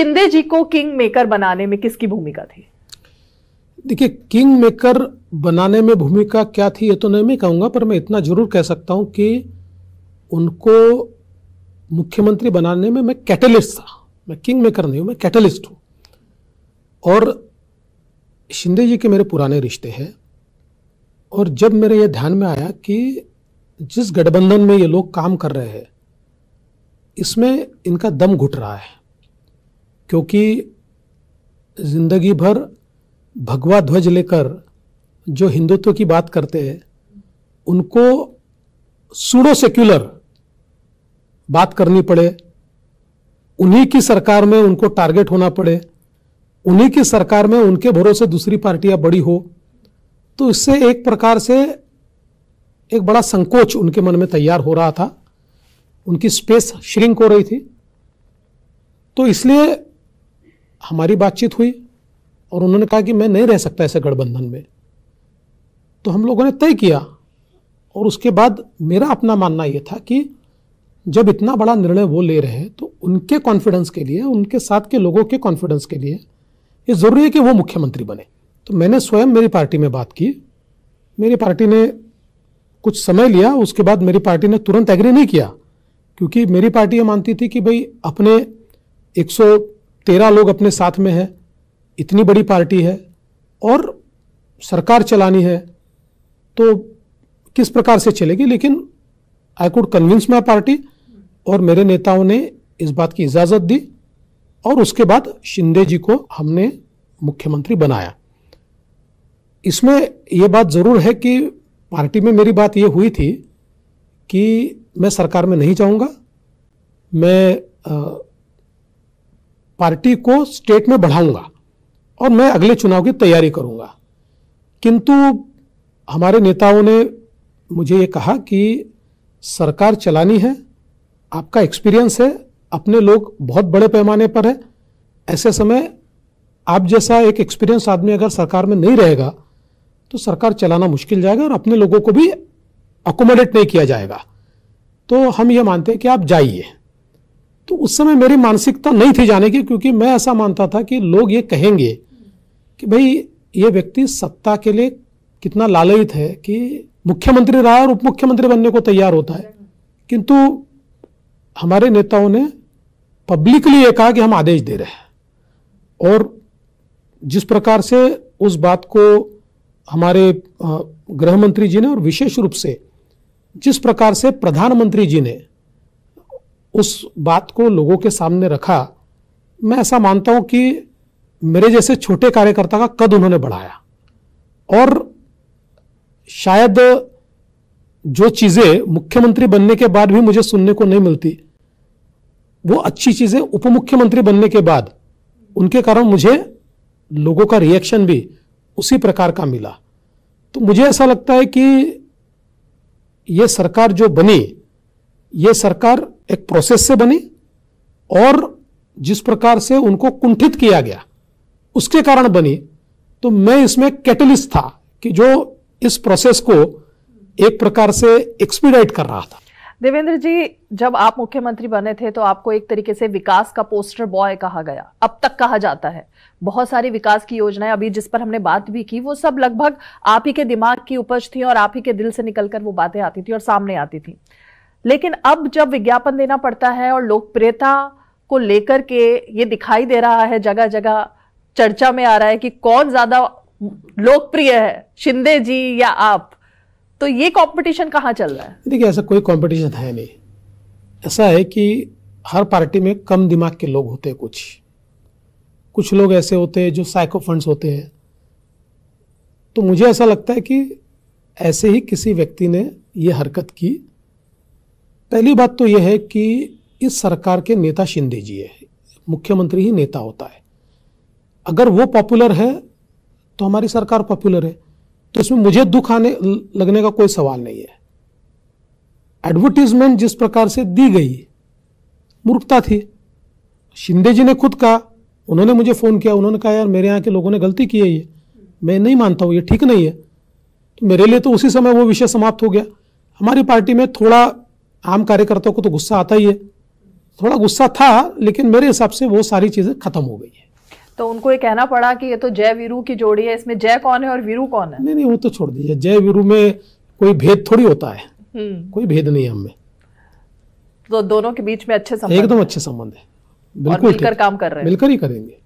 शिंदे जी को king maker बनाने में किसकी भूमिका थी देखिए किंग मेकर बनाने में भूमिका क्या थी ये तो नहीं मैं कहूंगा पर मैं इतना जरूर कह सकता हूं कि उनको मुख्यमंत्री बनाने में मैं कैटलिस्ट था मैं किंग मेकर नहीं हूं मैं कैटलिस्ट हूं और शिंदे जी के मेरे पुराने रिश्ते हैं और जब मेरे ये ध्यान में आया कि जिस गठबंधन में ये लोग काम कर रहे हैं इसमें इनका दम घुट रहा है क्योंकि ज़िंदगी भर भगवा ध्वज लेकर जो हिंदुत्व की बात करते हैं उनको सूडो सेक्युलर बात करनी पड़े उन्हीं की सरकार में उनको टारगेट होना पड़े उन्हीं की सरकार में उनके भरोसे दूसरी पार्टियां बड़ी हो तो इससे एक प्रकार से एक बड़ा संकोच उनके मन में तैयार हो रहा था उनकी स्पेस श्रिंक हो रही थी तो इसलिए हमारी बातचीत हुई और उन्होंने कहा कि मैं नहीं रह सकता ऐसे गठबंधन में तो हम लोगों ने तय किया और उसके बाद मेरा अपना मानना यह था कि जब इतना बड़ा निर्णय वो ले रहे हैं तो उनके कॉन्फिडेंस के लिए उनके साथ के लोगों के कॉन्फिडेंस के लिए ये ज़रूरी है कि वो मुख्यमंत्री बने तो मैंने स्वयं मेरी पार्टी में बात की मेरी पार्टी ने कुछ समय लिया उसके बाद मेरी पार्टी ने तुरंत एग्री नहीं किया क्योंकि मेरी पार्टी ये मानती थी कि भाई अपने एक तेरह लोग अपने साथ में हैं इतनी बड़ी पार्टी है और सरकार चलानी है तो किस प्रकार से चलेगी लेकिन I could convince my party और मेरे नेताओं ने इस बात की इजाज़त दी और उसके बाद शिंदे जी को हमने मुख्यमंत्री बनाया इसमें यह बात ज़रूर है कि पार्टी में मेरी बात यह हुई थी कि मैं सरकार में नहीं जाऊंगा मैं आ, पार्टी को स्टेट में बढ़ाऊंगा और मैं अगले चुनाव की तैयारी करूंगा किंतु हमारे नेताओं ने मुझे ये कहा कि सरकार चलानी है आपका एक्सपीरियंस है अपने लोग बहुत बड़े पैमाने पर है ऐसे समय आप जैसा एक एक्सपीरियंस आदमी अगर सरकार में नहीं रहेगा तो सरकार चलाना मुश्किल जाएगा और अपने लोगों को भी अकोमोडेट नहीं किया जाएगा तो हम ये मानते हैं कि आप जाइए तो उस समय मेरी मानसिकता नहीं थी जाने की क्योंकि मैं ऐसा मानता था कि लोग ये कहेंगे कि भाई ये व्यक्ति सत्ता के लिए कितना लालयित है कि मुख्यमंत्री रहा और उप मुख्यमंत्री बनने को तैयार होता है किंतु हमारे नेताओं ने पब्लिकली ये कहा कि हम आदेश दे रहे हैं और जिस प्रकार से उस बात को हमारे गृह मंत्री जी ने और विशेष रूप से जिस प्रकार से प्रधानमंत्री जी ने उस बात को लोगों के सामने रखा मैं ऐसा मानता हूं कि मेरे जैसे छोटे कार्यकर्ता का कद उन्होंने बढ़ाया और शायद जो चीज़ें मुख्यमंत्री बनने के बाद भी मुझे सुनने को नहीं मिलती वो अच्छी चीज़ें उप मुख्यमंत्री बनने के बाद उनके कारण मुझे लोगों का रिएक्शन भी उसी प्रकार का मिला तो मुझे ऐसा लगता है कि ये सरकार जो बनी ये सरकार एक प्रोसेस से बनी और जिस प्रकार से उनको कुंठित किया गया उसके कारण बनी तो मैं इसमें कैटलिस्ट था कि जो इस प्रोसेस को एक प्रकार से एक्सपीडाइट कर रहा था देवेंद्र जी जब आप मुख्यमंत्री बने थे तो आपको एक तरीके से विकास का पोस्टर बॉय कहा गया अब तक कहा जाता है बहुत सारी विकास की योजनाएं अभी जिस पर हमने बात भी की वो सब लगभग आप ही के दिमाग की उपज थी और आप ही के दिल से निकलकर वो बातें आती थी और सामने आती थी लेकिन अब जब विज्ञापन देना पड़ता है और लोकप्रियता को लेकर के ये दिखाई दे रहा है जगह जगह चर्चा में आ रहा है कि कौन ज्यादा लोकप्रिय है शिंदे जी या आप तो ये कंपटीशन कहाँ चल रहा है देखिए ऐसा कोई कंपटीशन है नहीं ऐसा है कि हर पार्टी में कम दिमाग के लोग होते हैं कुछ कुछ लोग ऐसे होते हैं जो साइको फंड होते हैं तो मुझे ऐसा लगता है कि ऐसे ही किसी व्यक्ति ने ये हरकत की पहली बात तो यह है कि इस सरकार के नेता शिंदे जी है मुख्यमंत्री ही नेता होता है अगर वो पॉपुलर है तो हमारी सरकार पॉपुलर है तो इसमें मुझे दुख आने लगने का कोई सवाल नहीं है एडवर्टीजमेंट जिस प्रकार से दी गई मूर्खता थी शिंदे जी ने खुद कहा उन्होंने मुझे फ़ोन किया उन्होंने कहा यार मेरे यहाँ के लोगों ने गलती की है ये मैं नहीं मानता हूँ ये ठीक नहीं है तो मेरे लिए तो उसी समय वो विषय समाप्त हो गया हमारी पार्टी में थोड़ा आम कार्यकर्ताओं को तो गुस्सा आता ही है थोड़ा गुस्सा था लेकिन मेरे हिसाब से वो सारी चीज़ें खत्म हो गई है तो उनको ये कहना पड़ा कि ये तो जय वीरू की जोड़ी है इसमें जय कौन है और वीरू कौन है नहीं नहीं वो तो छोड़ दीजिए जय वीरू में कोई भेद थोड़ी होता है हम्म। कोई भेद नहीं है हमें तो दोनों के बीच में अच्छे संबंध एकदम अच्छे संबंध है बिल्कुल मिलकर काम कर रहे हैं मिलकर ही करेंगे